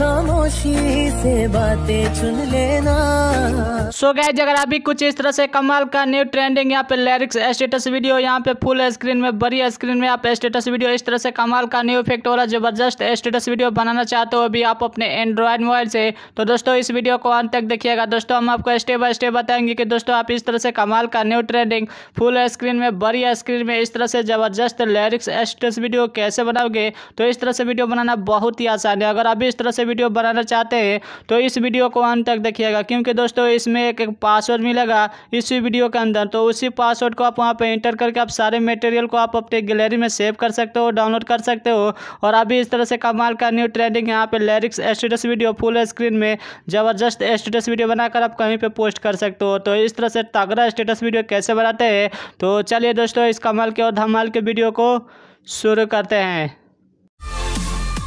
come खामोशी से बातें चुन लेना सो so गैज अगर अभी कुछ इस तरह से कमाल का न्यू ट्रेंडिंग यहाँ पे लिरिक्स स्टेटस वीडियो यहाँ पे फुल स्क्रीन में बड़ी स्क्रीन में आप स्टेटस वीडियो इस तरह से कमाल का न्यू इफेक्ट वाला जबरदस्त स्टेटस वीडियो बनाना चाहते हो अभी आप अपने एंड्रॉयड मोबाइल से तो दोस्तों इस वीडियो को अंत तक देखिएगा दोस्तों हम आपको स्टेप बाय स्टेप बताएंगे कि दोस्तों आप इस तरह से कमाल का न्यू ट्रेंडिंग फुल स्क्रीन में बड़ी स्क्रीन में इस तरह से जबरदस्त लिरिक्स स्टेटस वीडियो कैसे बनाओगे तो इस तरह से वीडियो बनाना बहुत ही आसान है अगर अभी इस तरह से वीडियो बना बनाना चाहते हैं तो इस वीडियो को अंत तक देखिएगा क्योंकि दोस्तों इसमें एक, एक पासवर्ड मिलेगा इस वीडियो के अंदर तो उसी पासवर्ड को आप वहाँ पर इंटर करके आप सारे मटेरियल को आप अपने गैलरी में सेव कर सकते हो डाउनलोड कर सकते हो और अभी इस तरह से कमाल का न्यू ट्रेंडिंग यहाँ पर lyrics status video full screen में ज़बरदस्त स्टेटस वीडियो बनाकर आप कहीं पर पोस्ट कर सकते हो तो इस तरह से तगड़ा स्टेटस वीडियो कैसे बनाते हैं तो चलिए दोस्तों इस कमाल के और धमाल के वीडियो को शुरू करते हैं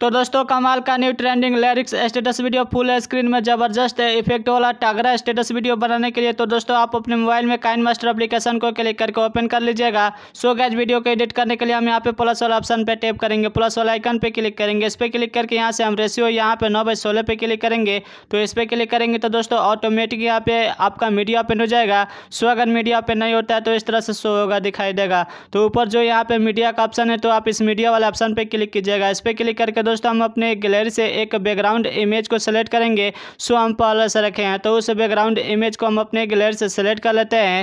तो दोस्तों कमाल का new trending lyrics status video full screen में ज़बरदस्त इफेक्ट वाला टागरा स्टेटस वीडियो बनाने के लिए तो दोस्तों आप अपने मोबाइल में काइन मास्टर अपलीकेशन को क्लिक करके ओपन कर लीजिएगा सो गैज वीडियो को एडिट करने के लिए हम यहाँ पे प्लस वाला ऑप्शन पे टैप करेंगे प्लस वाला आइकन पे क्लिक करेंगे इस पर क्लिक करके यहाँ से हम रेशियो यहाँ पे नौ बाई सोलह पे क्लिक करेंगे तो इस पर क्लिक करेंगे तो दोस्तों ऑटोमेटिक यहाँ पे आपका मीडिया ओपन हो जाएगा सो अगर मीडिया ओपन नहीं होता है तो इस तरह से शो होगा दिखाई देगा तो ऊपर जो यहाँ पे मीडिया का ऑप्शन है तो आप इस मीडिया वाले ऑप्शन पर क्लिक कीजिएगा इस पर क्लिक करके दोस्तों हम अपने गैलरी से एक बैकग्राउंड इमेज को सेलेक्ट करेंगे सो हम पहले से रखे हैं तो उस बैकग्राउंड इमेज को हम अपने गैलरी से सेलेक्ट कर लेते हैं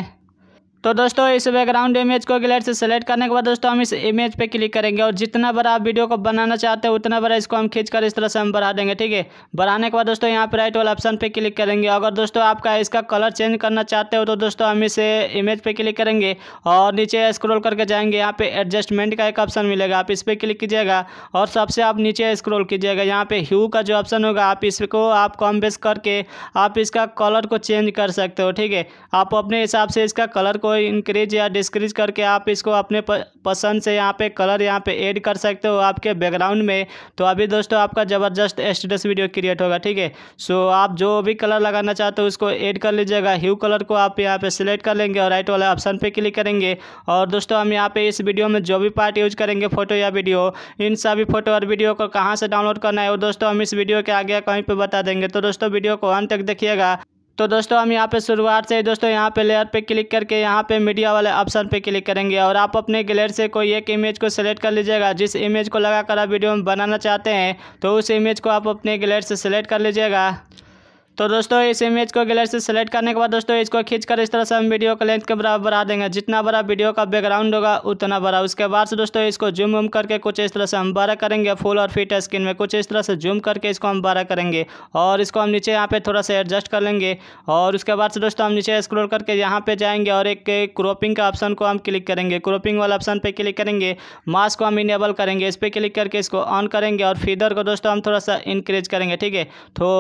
तो दोस्तों इस बैकग्राउंड इमेज को गैलरी से सेलेक्ट करने के बाद दोस्तों हम इस इमेज पे क्लिक करेंगे और जितना बड़ा आप वीडियो को बनाना चाहते हैं उतना बड़ा इसको हम खींच कर इस तरह से हम बढ़ा देंगे ठीक है बढ़ाने के बाद दोस्तों यहाँ पर राइट वाला ऑप्शन पे क्लिक करेंगे अगर दोस्तों आपका इसका कलर चेंज करना चाहते हो तो दोस्तों हम इसे इमेज पर क्लिक करेंगे और नीचे स्क्रोल करके जाएंगे यहाँ पे एडजस्टमेंट का एक ऑप्शन मिलेगा आप इस पर क्लिक कीजिएगा और सबसे आप नीचे स्क्रोल कीजिएगा यहाँ पे ह्यू का जो ऑप्शन होगा आप इसको आप कम बेस करके आप इसका कलर को चेंज कर सकते हो ठीक है आप अपने हिसाब से इसका कलर को इंक्रीज या डिस्क्रीज करके आप इसको अपने पसंद से यहाँ पे कलर यहाँ पे ऐड कर सकते हो आपके बैकग्राउंड में तो अभी दोस्तों आपका ज़बरदस्त स्टेटस वीडियो क्रिएट होगा ठीक है सो आप जो भी कलर लगाना चाहते हो उसको ऐड कर लीजिएगा ह्यू कलर को आप यहाँ पे सिलेक्ट कर लेंगे और राइट वाला ऑप्शन पर क्लिक करेंगे और दोस्तों हम यहाँ पे इस वीडियो में जो भी पार्ट यूज करेंगे फोटो या वीडियो इन सभी फोटो और वीडियो को कहाँ से डाउनलोड करना है वो दोस्तों हम इस वीडियो के आगे कहीं पर बता देंगे तो दोस्तों वीडियो को अंत तक देखिएगा तो दोस्तों हम यहाँ पे शुरुआत से दोस्तों यहाँ पे लेयर पे क्लिक करके यहाँ पे मीडिया वाले ऑप्शन पे क्लिक करेंगे और आप अपने गैलरी से कोई एक इमेज को सेलेक्ट कर लीजिएगा जिस इमेज को लगाकर आप वीडियो में बनाना चाहते हैं तो उस इमेज को आप अपने गैलरी से सेलेक्ट कर लीजिएगा तो दोस्तों इस इमेज को गैलरी से सेलेक्ट करने के बाद दोस्तों इसको खींचकर इस तरह से हम वीडियो का लेंथ के बराबर बढ़ा देंगे जितना बड़ा वीडियो का बैकग्राउंड होगा उतना बड़ा उसके बाद से दोस्तों इसको जूम वूम करके कुछ इस तरह से हम बड़ा करेंगे फुल और फिट स्क्रीन में कुछ इस तरह से जूम करके इसको हम बड़ा करेंगे और इसको हम नीचे यहाँ पर थोड़ा सा एडजस्ट कर लेंगे और उसके बाद से दोस्तों हम नीचे स्क्रोल करके यहाँ पर जाएंगे और एक क्रॉपिंग का ऑप्शन को हम क्लिक करेंगे क्रोपिंग वाला ऑप्शन पर क्लिक करेंगे मास्क को हम इनेबल करेंगे इस पर क्लिक करके इसको ऑन करेंगे और फीदर को दोस्तों हम थोड़ा सा इंक्रीज करेंगे ठीक है तो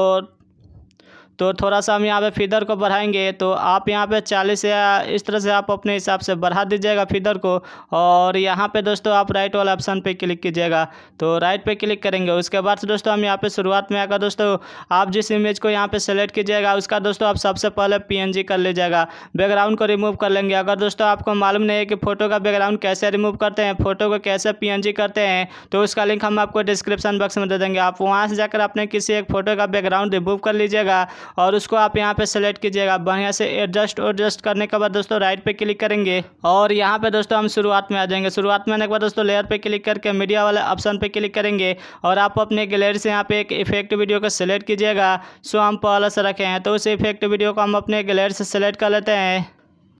तो थोड़ा सा हम यहाँ पे फीदर को बढ़ाएंगे तो आप यहाँ पे 40 या इस तरह से आप अपने हिसाब से बढ़ा दीजिएगा फीदर को और यहाँ पे दोस्तों आप राइट वाला ऑप्शन पे क्लिक कीजिएगा तो राइट पे क्लिक करेंगे उसके बाद से दोस्तों हम यहाँ पे शुरुआत में आकर दोस्तों आप जिस इमेज को यहाँ पर सेलेक्ट कीजिएगा उसका दोस्तों आप सबसे पहले पी कर लीजिएगा बैकग्राउंड को रिमूव कर लेंगे अगर दोस्तों आपको मालूम नहीं है कि फ़ोटो का बैकग्राउंड कैसे रिमूव करते हैं फ़ोटो को कैसे पी करते हैं तो उसका लिंक हम आपको डिस्क्रिप्शन बॉक्स में दे देंगे आप वहाँ से जाकर अपने किसी एक फ़ोटो का बैकग्राउंड रिमूव कर लीजिएगा और उसको आप यहाँ पे सेलेक्ट कीजिएगा बढ़िया से एडजस्ट एडजस्ट करने के बाद दोस्तों राइट पे क्लिक करेंगे और यहाँ पे दोस्तों हम शुरुआत में आ जाएंगे शुरुआत में आने के बाद दोस्तों लेयर पे क्लिक करके मीडिया वाले ऑप्शन पे क्लिक करेंगे और आप अपने गैलरी से यहाँ पे एक इफेक्ट वीडियो को सिलेक्ट कीजिएगा सो हम पहले से रखे हैं तो उस इफेक्ट वीडियो को हम अपने गैलरी से सेलेक्ट कर लेते हैं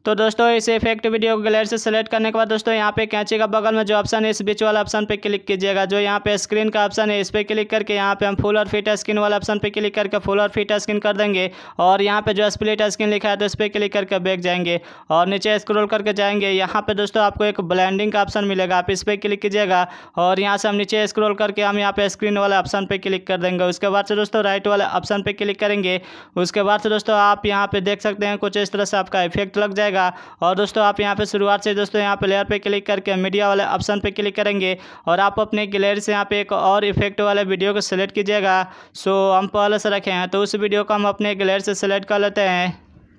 तो दोस्तों इस इफेक्ट वीडियो को गैलरी से सेलेक्ट करने के बाद दोस्तों यहाँ पे कैंची का बगल में जो ऑप्शन है इस बीच वाला ऑप्शन पे क्लिक कीजिएगा जो यहाँ पे स्क्रीन का ऑप्शन है इस पर क्लिक करके यहाँ पे हम फुल और फिट स्क्रीन वाला ऑप्शन पे क्लिक करके फुल और फिट स्क्रीन कर देंगे और यहाँ पे जो स्प्लिट स्क्रीन लिखा है तो इस पर क्लिक करके बैक जाएंगे और नीचे स्क्रोल करके जाएंगे यहाँ पे दोस्तों आपको एक ब्लैंडिंग का ऑप्शन मिलेगा आप इस पर क्लिक कीजिएगा और यहाँ से हम नीचे स्क्रोल करके हम यहाँ पे स्क्रीन वाला ऑप्शन पर क्लिक कर देंगे उसके बाद से दोस्तों राइट वाला ऑप्शन पर क्लिक करेंगे उसके बाद से दोस्तों आप यहाँ पे देख सकते हैं कुछ इस तरह से आपका इफेक्ट लग जाएगा जाएगा और दोस्तों आप यहाँ पे शुरुआत से दोस्तों यहाँ पे लेयर पे क्लिक करके मीडिया वाले ऑप्शन पे क्लिक करेंगे और आप अपने गैलरी से यहाँ पे एक और इफेक्ट वाले वीडियो को सिलेक्ट कीजिएगा सो हम पहले से रखे हैं तो उस वीडियो को हम अपने गैलरी से सिलेक्ट कर लेते हैं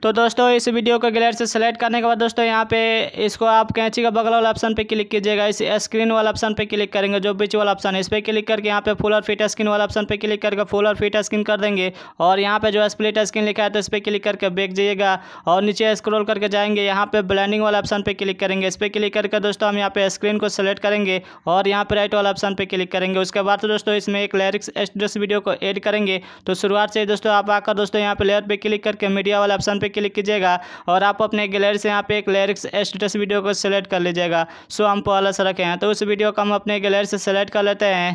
तो दोस्तों इस वीडियो को गैलरी से सेलेक्ट करने के बाद दोस्तों यहाँ पे इसको आप कैंची का बगल वाला ऑप्शन पे क्लिक कीजिएगा इस स्क्रीन वाला ऑप्शन पे क्लिक करेंगे जो बीच वाला ऑप्शन है इस पर क्लिक करके यहाँ पे फुल और फिट स्क्रीन वाला ऑप्शन पे क्लिक करके फुल और फिट स्क्रीन कर देंगे और यहाँ पे जो स्प्लिट स्क्रीन लिखा है तो इस पर क्लिक करके बेच जाइएगा और नीचे स्क्रोल करके जाएंगे यहाँ पे ब्लैंडिंग वाला ऑप्शन पर क्लिक करेंगे इस पर क्लिक करके दोस्तों हम यहाँ पे स्क्रीन को सेलेक्ट करेंगे और यहाँ पे राइट वाला ऑप्शन पर क्लिक करेंगे उसके बाद दोस्तों इसमें एक लेरिक्स एड्रेस वीडियो को एड करेंगे तो शुरुआत से दोस्तों आप आकर दोस्तों यहाँ पे लेयर पे क्लिक करके मीडिया वाला ऑप्शन पर क्लिक कीजिएगा और आप अपने गैलरी से यहाँ पे एक लिरिक्स स्टेटस वीडियो को सिलेक्ट कर लीजिएगा सो हम पहला से रखे हैं तो उस वीडियो को हम अपने गैलरी से सेलेक्ट कर लेते हैं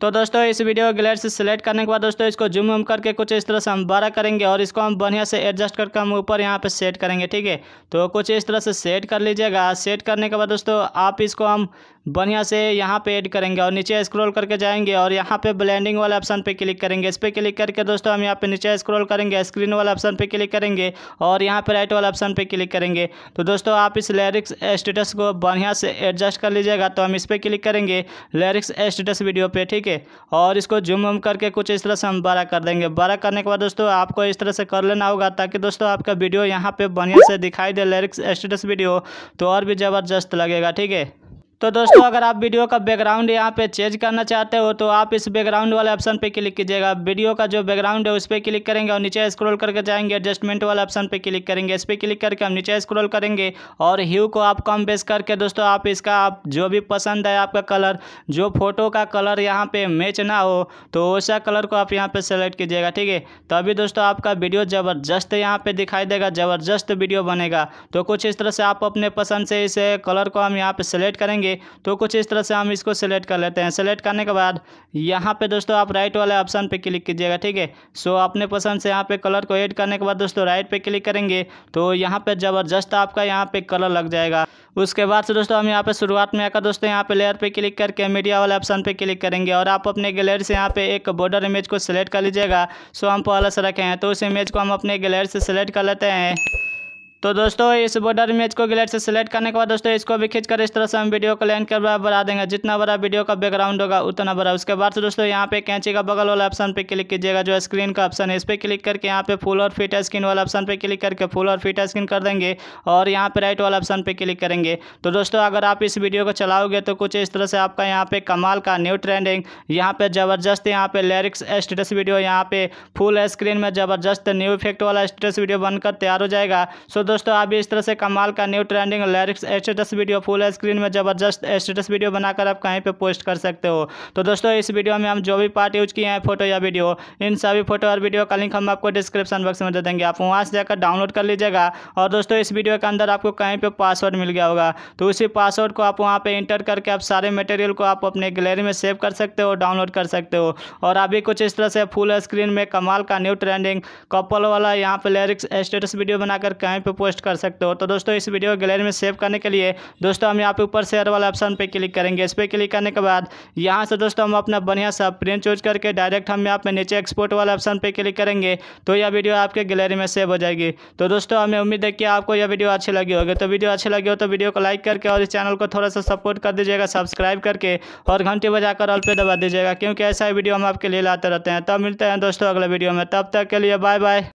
तो दोस्तों इस वीडियो गैलरी से सिलेक्ट करने के बाद दोस्तों इसको जूम वूम करके कुछ इस तरह से हम बड़ा करेंगे और इसको हम बढ़िया से एडजस्ट करके हम ऊपर यहाँ पे सेट करेंगे ठीक है तो कुछ इस तरह से सेट कर लीजिएगा सेट करने के बाद दोस्तों आप इसको हम बढ़िया से यहाँ पे ऐड करेंगे और नीचे स्क्रॉल करके जाएंगे और यहाँ पे ब्लेंडिंग वाले ऑप्शन पे क्लिक करेंगे इस पर क्लिक करके दोस्तों हम यहाँ पे नीचे स्क्रॉल करेंगे स्क्रीन वाला ऑप्शन पे क्लिक करेंगे और यहाँ पे राइट वाला ऑप्शन पे क्लिक करेंगे तो दोस्तों आप इस लैरिक्स स्टेटस को बढ़िया से एडजस्ट कर लीजिएगा तो हम इस पर क्लिक करेंगे लैरिक्स स्टेटस वीडियो पर ठीक है और इसको जूम हम करके कुछ इस तरह से हम बड़ा कर देंगे बड़ा करने के बाद दोस्तों आपको इस तरह से कर लेना होगा ताकि दोस्तों आपका वीडियो यहाँ पर बढ़िया से दिखाई दे लैरिक्स स्टेटस वीडियो तो और भी ज़बरदस्त लगेगा ठीक है तो दोस्तों अगर आप वीडियो का बैकग्राउंड यहाँ पे चेंज करना चाहते हो तो आप इस बैकग्राउंड वाले ऑप्शन पे क्लिक कीजिएगा वीडियो का जो बैकग्राउंड है उस पर क्लिक करेंगे और नीचे स्क्रॉल करके जाएंगे एडजस्टमेंट वाले ऑप्शन पे क्लिक करेंगे इस पर क्लिक करके हम नीचे स्क्रॉल करेंगे और ह्यू को आप कम बेस करके दोस्तों आप इसका आप जो भी पसंद है आपका कलर जो फोटो का कलर यहाँ पर मैच ना हो तो वैसा कलर को आप यहाँ पर सेलेक्ट कीजिएगा ठीक है तो अभी दोस्तों आपका वीडियो ज़बरदस्त यहाँ पर दिखाई देगा ज़बरदस्त वीडियो बनेगा तो कुछ इस तरह से आप अपने पसंद से इस कलर को हम यहाँ पर सेलेक्ट करेंगे करेंगे तो कुछ इस तरह से हम इसको सेलेक्ट कर लेते हैं सेलेक्ट करने के बाद यहाँ पे दोस्तों आप राइट वाले ऑप्शन पे क्लिक कीजिएगा ठीक है सो अपने पसंद से यहाँ पे कलर को ऐड करने के बाद दोस्तों राइट पे क्लिक करेंगे तो यहाँ पे ज़बरदस्त आपका यहाँ पे कलर लग जाएगा उसके बाद से दोस्तों हम यहाँ पे शुरुआत में आकर दोस्तों यहाँ पे लेयर पे क्लिक करके मीडिया वाले ऑप्शन पे क्लिक करेंगे और आप अपने गैलरी से यहाँ पे एक बॉर्डर इमेज को सिलेक्ट कर लीजिएगा सो हम पहले से रखे हैं तो उस इमेज को हम अपने गैलरी से सिलेक्ट कर लेते हैं तो दोस्तों इस बॉर्डर इमेज को ग्लेड से सिलेक्ट करने के बाद दोस्तों इसको भी खींच कर इस तरह से हम वीडियो को लैंड कर बढ़ा देंगे जितना बड़ा वीडियो का बैकग्राउंड होगा उतना बड़ा उसके बाद से दोस्तों यहाँ पे कैंची का बगल वाला ऑप्शन पे क्लिक कीजिएगा जो स्क्रीन का ऑप्शन है इस पर क्लिक करके यहाँ पे फुल और फिट स्क्रीन वाला ऑप्शन पर क्लिक करके फुल और फिट स्क्रीन कर देंगे और यहाँ पे राइट वाला ऑप्शन पर क्लिक करेंगे तो दोस्तों अगर आप इस वीडियो को चलाओगे तो कुछ इस तरह से आपका यहाँ पे कमाल का न्यू ट्रेंडिंग यहाँ पे जबरदस्त यहाँ पे लिरिक्स स्टेटस वीडियो यहाँ पे फुल स्क्रीन में जबरदस्त न्यू इफेक्ट वाला स्टेटस वीडियो बनकर तैयार हो जाएगा सो दोस्तों आप भी इस तरह से कमाल का new trending lyrics status video full screen में ज़बरदस्त स्टेटस वीडियो बनाकर आप कहीं पर पोस्ट कर सकते हो तो दोस्तों इस वीडियो में हम जो भी पार्ट यूज किए हैं फोटो या वीडियो इन सभी फोटो और वीडियो का लिंक हम आपको डिस्क्रिप्शन बॉक्स में दे देंगे आप वहाँ से जाकर डाउनलोड कर लीजिएगा और दोस्तों इस वीडियो के अंदर आपको कहीं पर पासवर्ड मिल गया होगा तो उसी पासवर्ड को आप वहाँ पर इंटर करके आप सारे मटेरियल को आप अपने गैलरी में सेव कर सकते हो डाउनलोड कर सकते हो और अभी कुछ इस तरह से फुल स्क्रीन में कमाल का न्यू ट्रेंडिंग कपल वाला यहाँ पर लिरिक्स स्टेटस वीडियो बनाकर कहीं पर पोस्ट कर सकते हो तो दोस्तों इस वीडियो को गैलरी में सेव करने के लिए दोस्तों हम यहाँ पे ऊपर शेयर वाला ऑप्शन पे क्लिक करेंगे इस पर क्लिक करने के बाद यहाँ से दोस्तों हम अपना बढ़िया सा प्रिंट चूज करके डायरेक्ट हम यहाँ पे नीचे एक्सपोर्ट वाला ऑप्शन पर क्लिक करेंगे तो यह वीडियो आपके गैलरी में सेव हो जाएगी तो दोस्तों हमें उम्मीद है कि आपको यह वीडियो अच्छी लगी होगी तो वीडियो अच्छी लगी हो तो वीडियो को लाइक करके और इस चैनल को थोड़ा सा सपोर्ट कर दीजिएगा सब्सक्राइब करके और घंटी बजा ऑल पे दबा दीजिएगा क्योंकि ऐसा वीडियो हम आपके लिए लाते रहते हैं तब मिलते हैं दोस्तों अगले वीडियो में तब तक के लिए बाय बाय